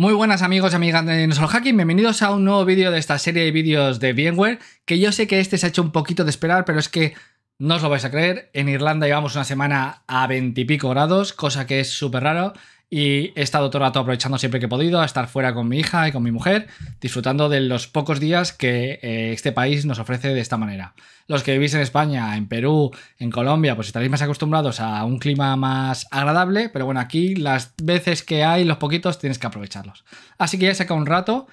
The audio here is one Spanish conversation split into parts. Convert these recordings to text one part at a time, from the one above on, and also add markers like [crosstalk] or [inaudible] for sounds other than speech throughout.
Muy buenas amigos y amigas de Nosol Hacking, bienvenidos a un nuevo vídeo de esta serie de vídeos de VMware, que yo sé que este se ha hecho un poquito de esperar, pero es que no os lo vais a creer, en Irlanda llevamos una semana a pico grados, cosa que es súper raro, y he estado todo el rato aprovechando siempre que he podido a estar fuera con mi hija y con mi mujer, disfrutando de los pocos días que eh, este país nos ofrece de esta manera. Los que vivís en España, en Perú, en Colombia, pues estaréis más acostumbrados a un clima más agradable, pero bueno, aquí las veces que hay, los poquitos, tienes que aprovecharlos. Así que ya he sacado un rato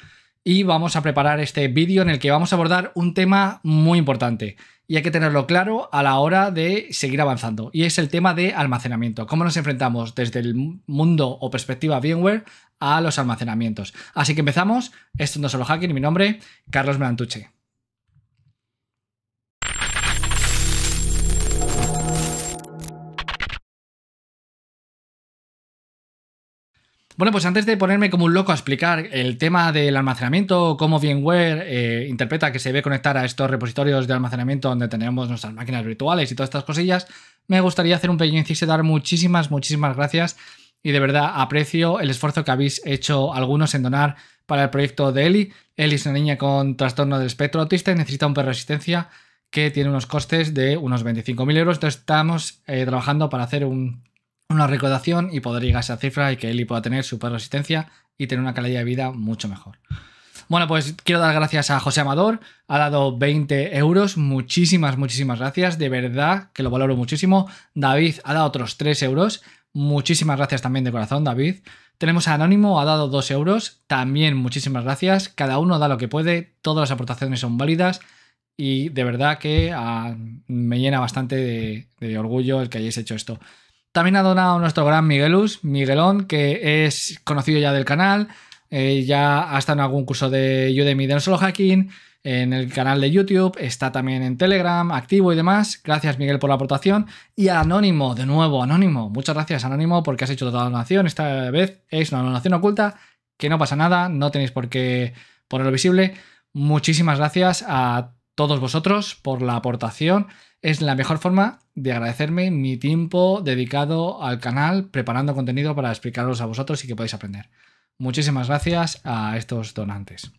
y vamos a preparar este vídeo en el que vamos a abordar un tema muy importante y hay que tenerlo claro a la hora de seguir avanzando y es el tema de almacenamiento, cómo nos enfrentamos desde el mundo o perspectiva VMware a los almacenamientos. Así que empezamos, esto es No Solo Hacking mi nombre, Carlos Melantuche. Bueno, pues antes de ponerme como un loco a explicar el tema del almacenamiento, cómo VMware eh, interpreta que se debe conectar a estos repositorios de almacenamiento donde tenemos nuestras máquinas virtuales y todas estas cosillas, me gustaría hacer un pequeño inciso y dar muchísimas, muchísimas gracias y de verdad aprecio el esfuerzo que habéis hecho algunos en donar para el proyecto de Eli. Eli es una niña con trastorno del espectro autista y necesita un perro de resistencia que tiene unos costes de unos 25.000 euros. Entonces estamos eh, trabajando para hacer un una recaudación y poder llegar a esa cifra y que Eli pueda tener super resistencia y tener una calidad de vida mucho mejor. Bueno, pues quiero dar gracias a José Amador. Ha dado 20 euros. Muchísimas, muchísimas gracias. De verdad que lo valoro muchísimo. David ha dado otros 3 euros. Muchísimas gracias también de corazón, David. Tenemos a Anónimo, ha dado 2 euros. También muchísimas gracias. Cada uno da lo que puede. Todas las aportaciones son válidas. Y de verdad que ah, me llena bastante de, de orgullo el que hayáis hecho esto. También ha donado nuestro gran Miguelus, Miguelón, que es conocido ya del canal, eh, ya ha estado en algún curso de Udemy de solo hacking, en el canal de YouTube, está también en Telegram, activo y demás. Gracias Miguel por la aportación. Y Anónimo, de nuevo, Anónimo. Muchas gracias Anónimo porque has hecho toda la donación. Esta vez es una donación oculta, que no pasa nada, no tenéis por qué ponerlo visible. Muchísimas gracias a todos vosotros por la aportación es la mejor forma de agradecerme mi tiempo dedicado al canal preparando contenido para explicaros a vosotros y que podáis aprender. Muchísimas gracias a estos donantes.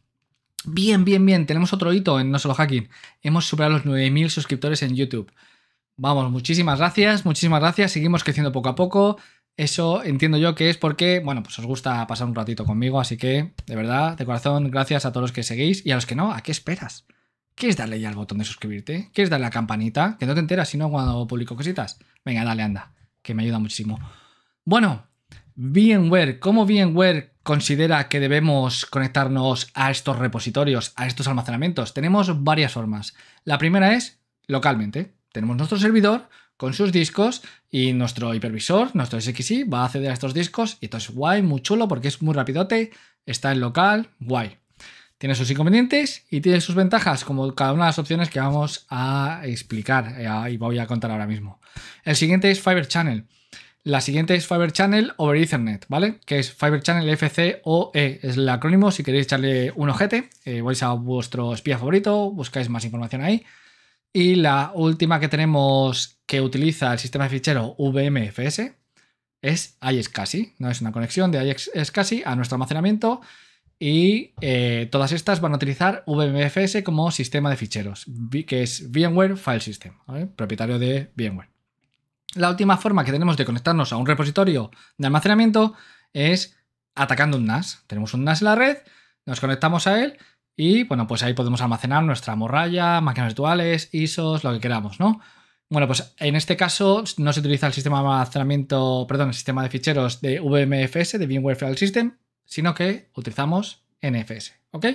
Bien, bien, bien, tenemos otro hito en No Solo Hacking. Hemos superado los 9.000 suscriptores en YouTube. Vamos, muchísimas gracias, muchísimas gracias. Seguimos creciendo poco a poco. Eso entiendo yo que es porque, bueno, pues os gusta pasar un ratito conmigo, así que, de verdad, de corazón, gracias a todos los que seguís y a los que no, ¿a qué esperas? ¿Quieres darle ya al botón de suscribirte? ¿Quieres darle a la campanita? Que no te enteras si no cuando publico cositas. Venga, dale, anda, que me ayuda muchísimo. Bueno, VMware, ¿cómo VMware considera que debemos conectarnos a estos repositorios, a estos almacenamientos? Tenemos varias formas. La primera es localmente. Tenemos nuestro servidor con sus discos y nuestro hipervisor, nuestro SXI, va a acceder a estos discos y esto es guay, muy chulo porque es muy rapidote, está en local, guay. Tiene sus inconvenientes y tiene sus ventajas, como cada una de las opciones que vamos a explicar eh, y voy a contar ahora mismo. El siguiente es Fiber Channel. La siguiente es Fiber Channel over Ethernet, ¿vale? Que es Fiber Channel FCOE, es el acrónimo. Si queréis echarle un ojete, eh, vais a vuestro espía favorito, buscáis más información ahí. Y la última que tenemos que utiliza el sistema de fichero VMFS es iSCSI. no es una conexión de iSCSI a nuestro almacenamiento y eh, todas estas van a utilizar VMFS como sistema de ficheros, que es VMware File System, propietario de VMware. La última forma que tenemos de conectarnos a un repositorio de almacenamiento es atacando un NAS. Tenemos un NAS en la red, nos conectamos a él y bueno, pues ahí podemos almacenar nuestra morralla, máquinas virtuales, ISOs, lo que queramos, ¿no? Bueno, pues en este caso no se utiliza el sistema de almacenamiento, perdón, el sistema de ficheros de VMFS, de VMware File System, sino que utilizamos NFS. ¿Ok?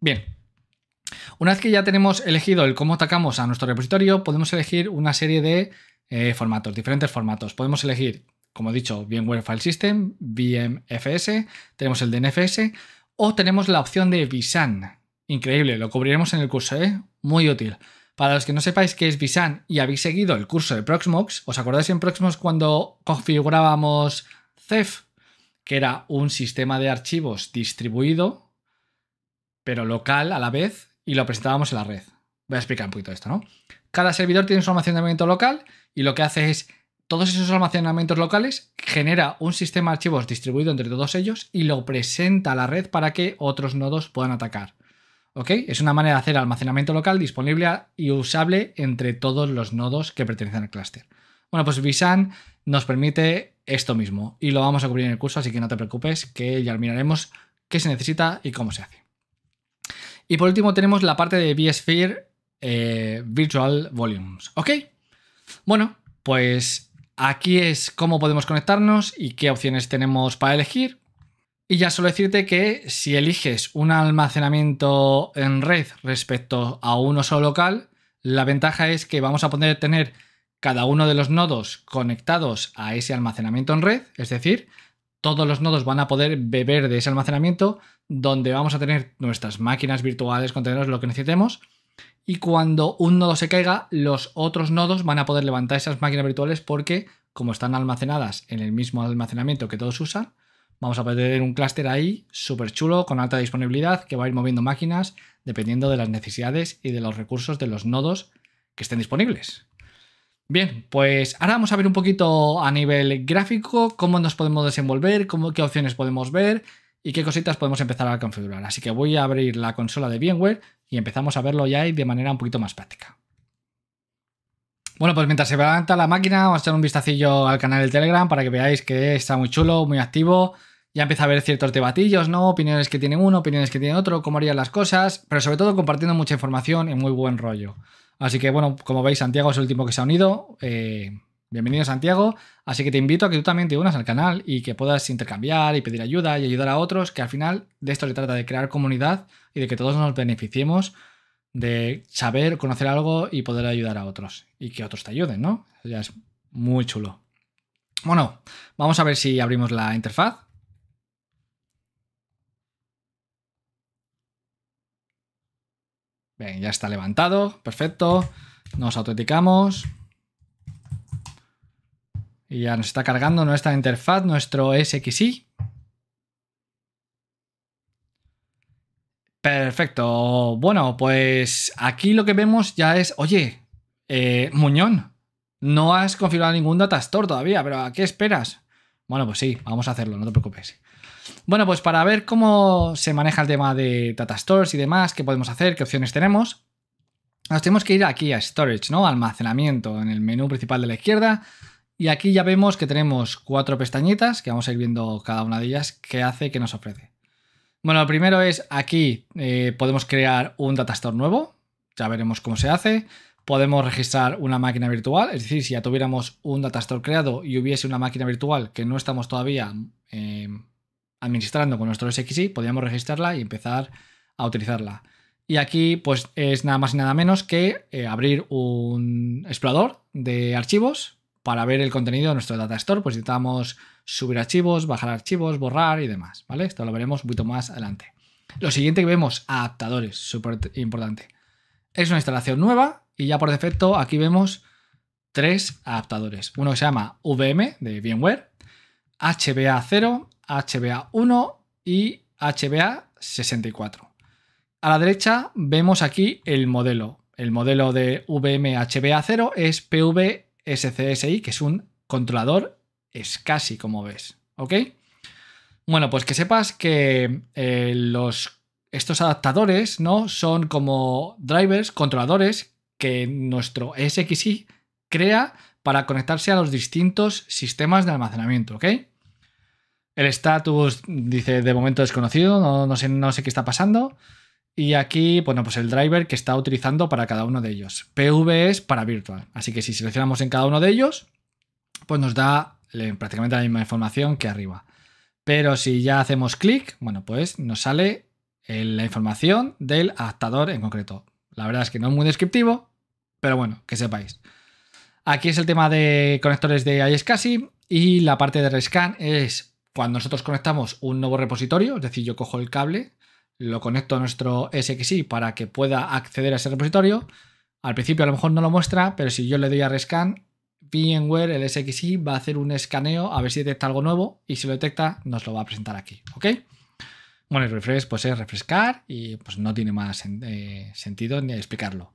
Bien. Una vez que ya tenemos elegido el cómo atacamos a nuestro repositorio, podemos elegir una serie de eh, formatos, diferentes formatos. Podemos elegir, como he dicho, VMware File System, VMFS, tenemos el de NFS o tenemos la opción de visan Increíble, lo cubriremos en el curso, ¿eh? Muy útil. Para los que no sepáis qué es visan y habéis seguido el curso de Proxmox, ¿os acordáis en Proxmox cuando configurábamos Ceph? que era un sistema de archivos distribuido, pero local a la vez, y lo presentábamos en la red. Voy a explicar un poquito esto, ¿no? Cada servidor tiene su almacenamiento local y lo que hace es todos esos almacenamientos locales, genera un sistema de archivos distribuido entre todos ellos y lo presenta a la red para que otros nodos puedan atacar. ¿Ok? Es una manera de hacer almacenamiento local disponible y usable entre todos los nodos que pertenecen al clúster. Bueno, pues vSAN nos permite esto mismo. Y lo vamos a cubrir en el curso, así que no te preocupes, que ya miraremos qué se necesita y cómo se hace. Y por último tenemos la parte de vSphere eh, Virtual Volumes. ¿Ok? Bueno, pues aquí es cómo podemos conectarnos y qué opciones tenemos para elegir. Y ya solo decirte que si eliges un almacenamiento en red respecto a uno solo local, la ventaja es que vamos a poder tener cada uno de los nodos conectados a ese almacenamiento en red, es decir, todos los nodos van a poder beber de ese almacenamiento donde vamos a tener nuestras máquinas virtuales, contenedores, lo que necesitemos. Y cuando un nodo se caiga, los otros nodos van a poder levantar esas máquinas virtuales porque, como están almacenadas en el mismo almacenamiento que todos usan, vamos a poder tener un clúster ahí súper chulo, con alta disponibilidad, que va a ir moviendo máquinas dependiendo de las necesidades y de los recursos de los nodos que estén disponibles. Bien, pues ahora vamos a ver un poquito a nivel gráfico cómo nos podemos desenvolver, cómo, qué opciones podemos ver y qué cositas podemos empezar a configurar. Así que voy a abrir la consola de VMware y empezamos a verlo ya de manera un poquito más práctica. Bueno, pues mientras se levanta la máquina, vamos a echar un vistacillo al canal de Telegram para que veáis que está muy chulo, muy activo. Ya empieza a ver ciertos debatillos, ¿no? Opiniones que tiene uno, opiniones que tiene otro, cómo harían las cosas, pero sobre todo compartiendo mucha información y muy buen rollo. Así que bueno, como veis, Santiago es el último que se ha unido. Eh, bienvenido Santiago. Así que te invito a que tú también te unas al canal y que puedas intercambiar y pedir ayuda y ayudar a otros, que al final de esto se trata de crear comunidad y de que todos nos beneficiemos de saber, conocer algo y poder ayudar a otros. Y que otros te ayuden, ¿no? ya es muy chulo. Bueno, vamos a ver si abrimos la interfaz. Bien, ya está levantado. Perfecto. Nos autenticamos. Y ya nos está cargando nuestra interfaz, nuestro SXI. Perfecto. Bueno, pues aquí lo que vemos ya es, oye, eh, Muñón, no has configurado ningún datastore todavía, pero ¿a qué esperas? Bueno, pues sí, vamos a hacerlo, no te preocupes. Bueno, pues para ver cómo se maneja el tema de data stores y demás, qué podemos hacer, qué opciones tenemos, nos tenemos que ir aquí a Storage, ¿no? Almacenamiento, en el menú principal de la izquierda. Y aquí ya vemos que tenemos cuatro pestañitas, que vamos a ir viendo cada una de ellas, qué hace, qué nos ofrece. Bueno, lo primero es aquí eh, podemos crear un datastore nuevo, ya veremos cómo se hace. Podemos registrar una máquina virtual, es decir, si ya tuviéramos un datastore creado y hubiese una máquina virtual que no estamos todavía eh, administrando con nuestro SXI, podríamos registrarla y empezar a utilizarla. Y aquí pues es nada más y nada menos que eh, abrir un explorador de archivos para ver el contenido de nuestro data store. Pues necesitamos subir archivos, bajar archivos, borrar y demás, ¿vale? Esto lo veremos un poquito más adelante. Lo siguiente que vemos, adaptadores, súper importante. Es una instalación nueva y ya por defecto aquí vemos tres adaptadores. Uno que se llama VM de VMware, HBA0 HBA 1 y HBA 64. A la derecha vemos aquí el modelo. El modelo de VMHBA 0 es PVSCSI, que es un controlador SCSI, como ves. ¿Ok? Bueno, pues que sepas que eh, los, estos adaptadores ¿no? son como drivers, controladores, que nuestro SXI crea para conectarse a los distintos sistemas de almacenamiento, ¿ok? El status dice de momento desconocido, no, sé, no sé qué está pasando. Y aquí, bueno, pues el driver que está utilizando para cada uno de ellos. PV es para virtual. Así que si seleccionamos en cada uno de ellos, pues nos da eh, prácticamente la misma información que arriba. Pero si ya hacemos clic, bueno, pues nos sale la información del adaptador en concreto. La verdad es que no es muy descriptivo, pero bueno, que sepáis. Aquí es el tema de conectores de iSCSI y la parte de rescan es cuando nosotros conectamos un nuevo repositorio, es decir, yo cojo el cable, lo conecto a nuestro SXI para que pueda acceder a ese repositorio. Al principio a lo mejor no lo muestra, pero si yo le doy a rescan, VMware, el SXI, va a hacer un escaneo a ver si detecta algo nuevo y si lo detecta nos lo va a presentar aquí, ¿ok? Bueno, el refresh pues es refrescar y pues no tiene más eh, sentido ni explicarlo.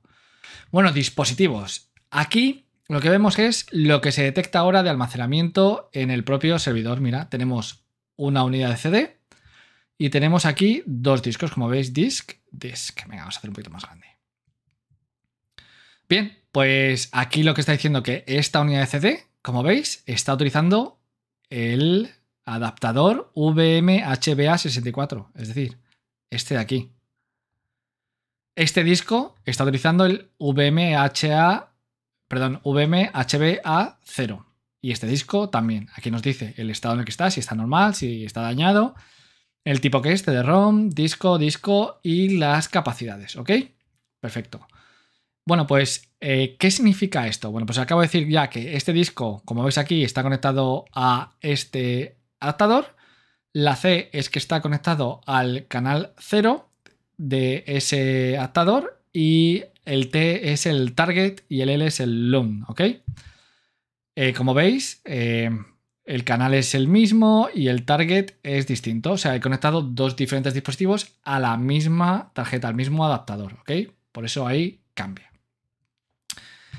Bueno, dispositivos. Aquí lo que vemos es lo que se detecta ahora de almacenamiento en el propio servidor. Mira, tenemos una unidad de CD y tenemos aquí dos discos, como veis, disk, disk. Venga, vamos a hacer un poquito más grande. Bien, pues aquí lo que está diciendo que esta unidad de CD, como veis, está utilizando el adaptador VMHBA64, es decir, este de aquí. Este disco está utilizando el VMHA perdón, vmhba 0. Y este disco también. Aquí nos dice el estado en el que está, si está normal, si está dañado, el tipo que es, de rom disco, disco y las capacidades, ¿ok? Perfecto. Bueno, pues, eh, ¿qué significa esto? Bueno, pues acabo de decir ya que este disco, como veis aquí, está conectado a este adaptador. La C es que está conectado al canal 0 de ese adaptador y el T es el target y el L es el long ¿ok? Eh, como veis, eh, el canal es el mismo y el target es distinto. O sea, he conectado dos diferentes dispositivos a la misma tarjeta, al mismo adaptador, ¿ok? Por eso ahí cambia.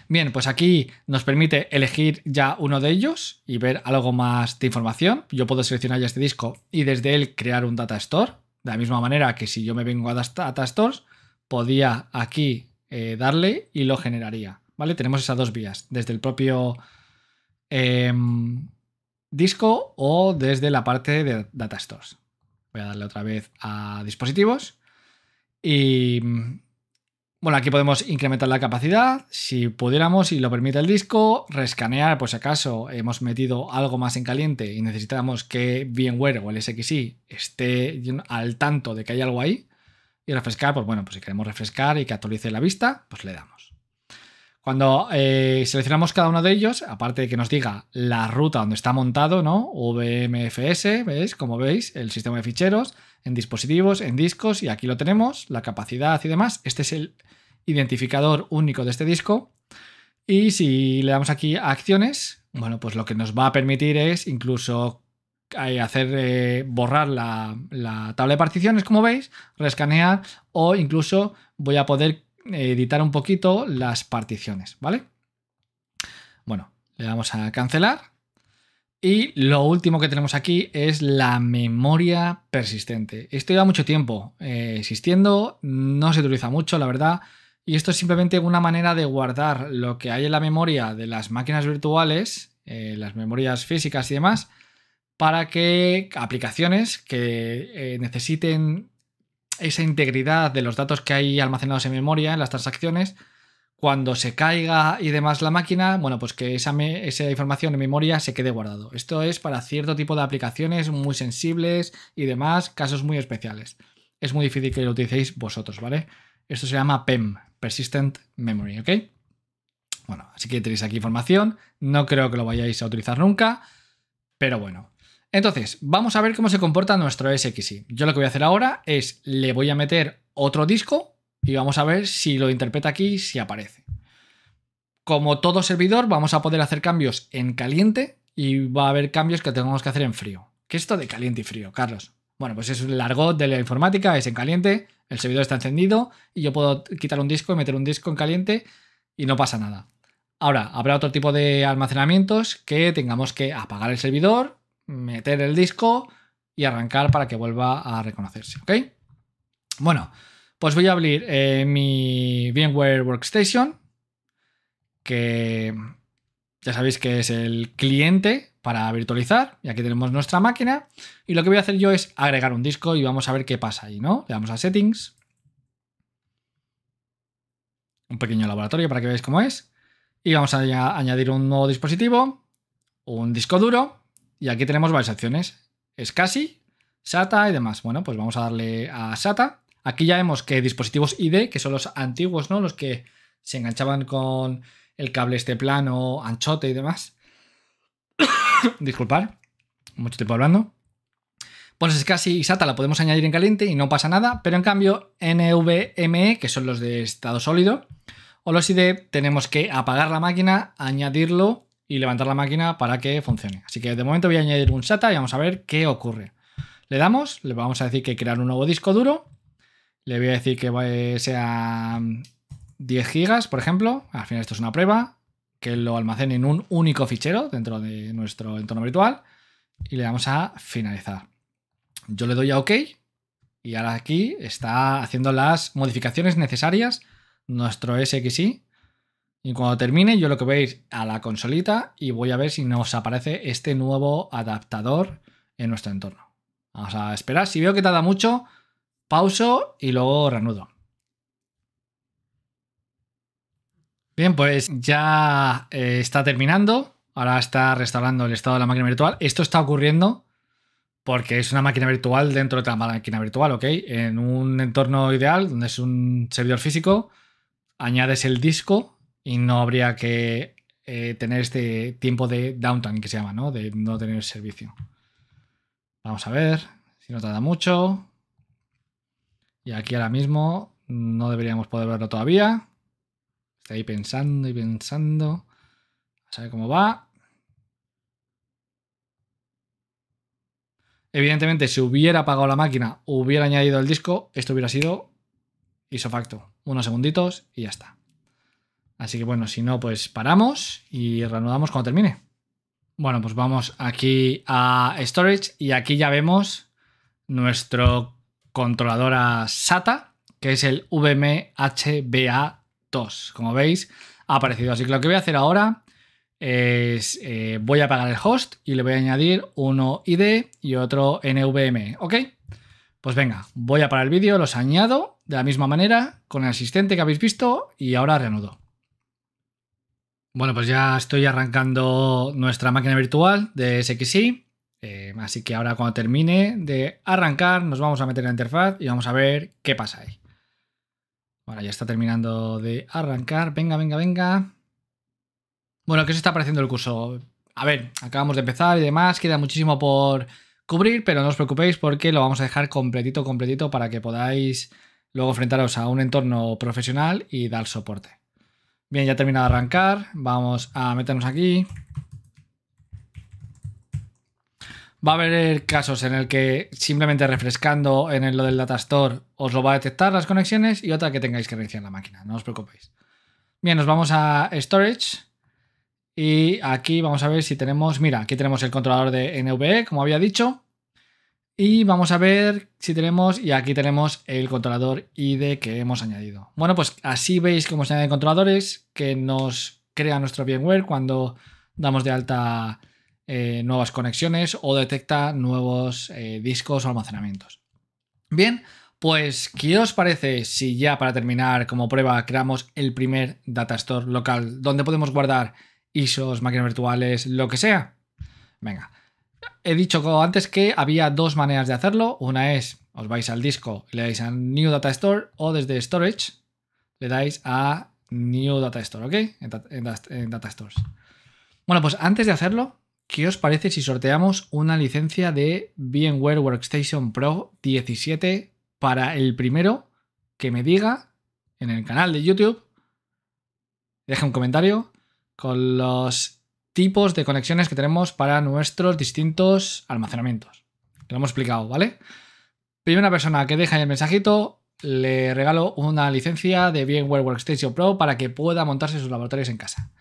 Bien, pues aquí nos permite elegir ya uno de ellos y ver algo más de información. Yo puedo seleccionar ya este disco y desde él crear un data store. De la misma manera que si yo me vengo a data stores, podía aquí eh, darle y lo generaría. ¿Vale? Tenemos esas dos vías, desde el propio em, disco o desde la parte de data stores. Voy a darle otra vez a dispositivos y mm, bueno, aquí podemos incrementar la capacidad, si pudiéramos y lo permite el disco, rescanear, pues si acaso hemos metido algo más en caliente y necesitamos que VMware o el SXI esté al tanto de que hay algo ahí, y refrescar, pues bueno, pues si queremos refrescar y que actualice la vista, pues le damos. Cuando eh, seleccionamos cada uno de ellos, aparte de que nos diga la ruta donde está montado, ¿no? VMFS, ¿veis? Como veis, el sistema de ficheros, en dispositivos, en discos, y aquí lo tenemos, la capacidad y demás. Este es el identificador único de este disco. Y si le damos aquí a acciones, bueno, pues lo que nos va a permitir es incluso eh, hacer eh, borrar la, tabla de particiones, como veis, rescanear o incluso voy a poder eh, editar un poquito las particiones, ¿vale? Bueno, le damos a cancelar y lo último que tenemos aquí es la memoria persistente. Esto lleva mucho tiempo existiendo, no se utiliza mucho, la verdad, y esto es simplemente una manera de guardar lo que hay en la memoria de las máquinas virtuales, las memorias físicas y demás, para que aplicaciones que eh, necesiten esa integridad de los datos que hay almacenados en memoria en las transacciones, cuando se caiga y demás la máquina, bueno, pues que esa, esa información en memoria se quede guardado. Esto es para cierto tipo de aplicaciones muy sensibles y demás, casos muy especiales. Es muy difícil que lo utilicéis vosotros, ¿vale? Esto se llama PEM, Persistent Memory, ¿ok? Bueno, así que tenéis aquí información. No creo que lo vayáis a utilizar nunca, pero bueno, entonces, vamos a ver cómo se comporta nuestro SXI. Yo lo que voy a hacer ahora es le voy a meter otro disco y vamos a ver si lo interpreta aquí, si aparece. Como todo servidor, vamos a poder hacer cambios en caliente y va a haber cambios que tengamos que hacer en frío. ¿Qué es esto de caliente y frío, Carlos? Bueno, pues es el argot de la informática, es en caliente, el servidor está encendido y yo puedo quitar un disco y meter un disco en caliente y no pasa nada. Ahora, habrá otro tipo de almacenamientos que tengamos que apagar el servidor meter el disco y arrancar para que vuelva a reconocerse, ¿ok? Bueno, pues voy a abrir eh, mi VMware Workstation, que ya sabéis que es el cliente para virtualizar, y aquí tenemos nuestra máquina, y lo que voy a hacer yo es agregar un disco y vamos a ver qué pasa ahí, ¿no? Le damos a Settings, un pequeño laboratorio para que veáis cómo es, y vamos a añadir un nuevo dispositivo, un disco duro, y aquí tenemos varias acciones. Es SATA y demás. Bueno, pues vamos a darle a SATA. Aquí ya vemos que dispositivos ID, que son los antiguos, ¿no? Los que se enganchaban con el cable este plano, anchote y demás. [coughs] Disculpar, mucho tiempo hablando. Pues es casi y SATA la podemos añadir en caliente y no pasa nada, pero en cambio NVMe, que son los de estado sólido, o los ID, tenemos que apagar la máquina, añadirlo y levantar la máquina para que funcione. Así que de momento voy a añadir un SATA y vamos a ver qué ocurre. Le damos, le vamos a decir que crear un nuevo disco duro. Le voy a decir que eh, sea 10 mm, gigas, por ejemplo. Al final esto es una prueba. Que lo almacene en un único fichero dentro de nuestro entorno virtual. Y le damos a finalizar. Yo le doy a OK. Y ahora aquí está haciendo las modificaciones necesarias nuestro SXI y cuando termine, yo lo que veis a a la consolita y voy a ver si nos aparece este nuevo adaptador en nuestro entorno. Vamos a esperar. Si veo que tarda mucho, pauso y luego reanudo. Bien, pues ya eh, está terminando. Ahora está restaurando el estado de la máquina virtual. Esto está ocurriendo porque es una máquina virtual dentro de la máquina virtual, ¿ok? En un entorno ideal, donde es un servidor físico, añades el disco y no habría que eh, tener este tiempo de downtime que se llama, ¿no? De no tener servicio. Vamos a ver si no tarda mucho. Y aquí ahora mismo no deberíamos poder verlo todavía. Está ahí pensando y pensando. A ver cómo va. Evidentemente, si hubiera apagado la máquina, hubiera añadido el disco, esto hubiera sido isofacto. Unos segunditos y ya está. Así que bueno, si no, pues paramos y reanudamos cuando termine. Bueno, pues vamos aquí a Storage y aquí ya vemos nuestro controlador SATA, que es el VMHBA2. Como veis, ha aparecido. Así que lo que voy a hacer ahora es eh, voy a apagar el host y le voy a añadir uno ID y otro NVMe, ¿ok? Pues venga, voy a parar el vídeo, los añado de la misma manera con el asistente que habéis visto y ahora reanudo. Bueno, pues ya estoy arrancando nuestra máquina virtual de SXI. Eh, así que ahora cuando termine de arrancar nos vamos a meter en la interfaz y vamos a ver qué pasa ahí. Bueno, ya está terminando de arrancar. Venga, venga, venga. Bueno, ¿qué se está pareciendo el curso? A ver, acabamos de empezar y demás. Queda muchísimo por cubrir, pero no os preocupéis porque lo vamos a dejar completito, completito para que podáis luego enfrentaros a un entorno profesional y dar soporte. Bien, ya terminado de arrancar. Vamos a meternos aquí. Va a haber casos en el que simplemente refrescando en lo del datastore os lo va a detectar las conexiones y otra que tengáis que reiniciar la máquina, no os preocupéis. Bien, nos vamos a Storage y aquí vamos a ver si tenemos, mira, aquí tenemos el controlador de NVE, como había dicho. Y vamos a ver si tenemos, y aquí tenemos el controlador ID que hemos añadido. Bueno, pues así veis cómo se añaden controladores que nos crea nuestro VMware cuando damos de alta eh, nuevas conexiones o detecta nuevos eh, discos o almacenamientos. Bien, pues ¿qué os parece si ya para terminar como prueba creamos el primer datastore local donde podemos guardar ISOs, máquinas virtuales, lo que sea? Venga, he dicho antes que había dos maneras de hacerlo. Una es, os vais al disco, le dais a New Data Store o desde Storage le dais a New Data Store, ¿ok? En, Data Stores. Bueno, pues antes de hacerlo, ¿qué os parece si sorteamos una licencia de VMware Workstation Pro 17 para el primero que me diga en el canal de YouTube? Deja un comentario con los tipos de conexiones que tenemos para nuestros distintos almacenamientos. lo hemos explicado, ¿vale? Primera persona que deja el mensajito, le regalo una licencia de VMware Workstation Pro para que pueda montarse sus laboratorios en casa.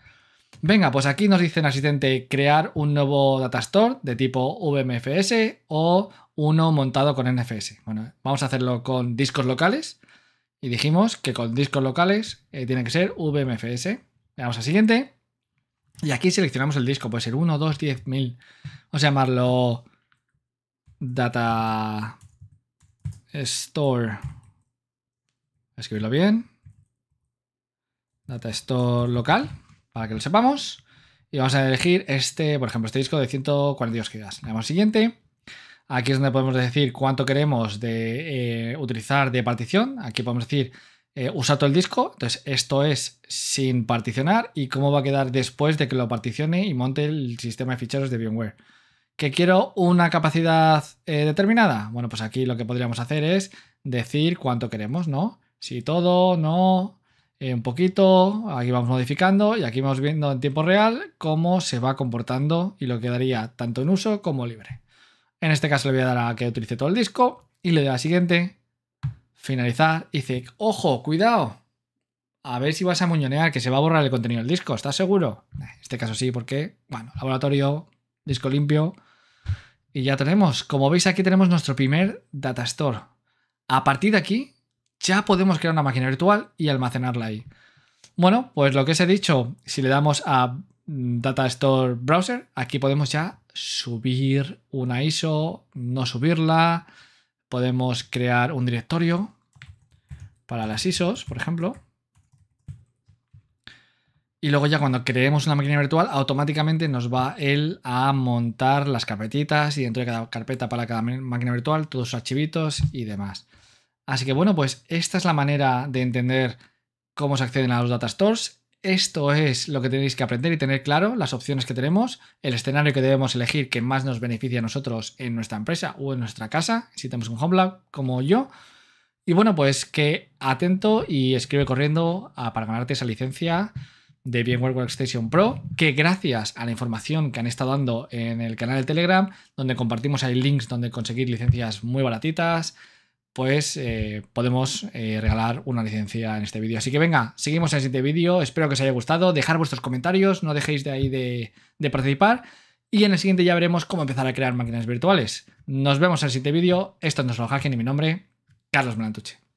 Venga, pues aquí nos dice el asistente crear un nuevo datastore de tipo VMFS o uno montado con NFS. Bueno, vamos a hacerlo con discos locales y dijimos que con discos locales eh, tiene que ser VMFS. Le damos al siguiente. Y aquí seleccionamos el disco, puede ser 1, 2, 10.000, Vamos a llamarlo Data Store. Escribirlo bien. Data Store local, para que lo sepamos. Y vamos a elegir este, por ejemplo, este disco de 142 GB. Le damos siguiente. Aquí es donde podemos decir cuánto queremos de, eh, utilizar de partición. Aquí podemos decir eh, usa todo el disco. Entonces, esto es sin particionar y cómo va a quedar después de que lo particione y monte el sistema de ficheros de VMware. ¿Que quiero una capacidad eh, determinada? Bueno, pues aquí lo que podríamos hacer es decir cuánto queremos, ¿no? Si todo, no, eh, un poquito, aquí vamos modificando y aquí vamos viendo en tiempo real cómo se va comportando y lo quedaría tanto en uso como libre. En este caso le voy a dar a que utilice todo el disco y le doy a la siguiente finalizar y dice, ojo, cuidado, a ver si vas a muñonear, que se va a borrar el contenido del disco, ¿estás seguro? En este caso sí, porque, bueno, laboratorio, disco limpio. Y ya tenemos, como veis aquí tenemos nuestro primer data store. A partir de aquí ya podemos crear una máquina virtual y almacenarla ahí. Bueno, pues lo que os he dicho, si le damos a mm, data store browser, aquí podemos ya subir una ISO, no subirla, Podemos crear un directorio para las ISOs, por ejemplo. Y luego ya cuando creemos una máquina virtual, automáticamente nos va él a montar las carpetitas y dentro de cada carpeta para cada máquina virtual, todos sus archivitos y demás. Así que bueno, pues esta es la manera de entender cómo se acceden a los datastores. stores esto es lo que tenéis que aprender y tener claro, las opciones que tenemos, el escenario que debemos elegir que más nos beneficia a nosotros en nuestra empresa o en nuestra casa, si tenemos un home lab como yo. Y bueno, pues que atento y escribe corriendo para ganarte esa licencia de VMware Workstation Pro, que gracias a la información que han estado dando en el canal de Telegram, donde compartimos ahí links donde conseguir licencias muy baratitas, pues eh, podemos eh, regalar una licencia en este vídeo. Así que venga, seguimos en el siguiente vídeo. Espero que os haya gustado. Dejar vuestros comentarios, no dejéis de ahí de, participar. Y en el siguiente ya veremos cómo empezar a crear máquinas virtuales. Nos vemos en el siguiente vídeo. Esto es Nos Hacking y mi nombre, Carlos Melantuche.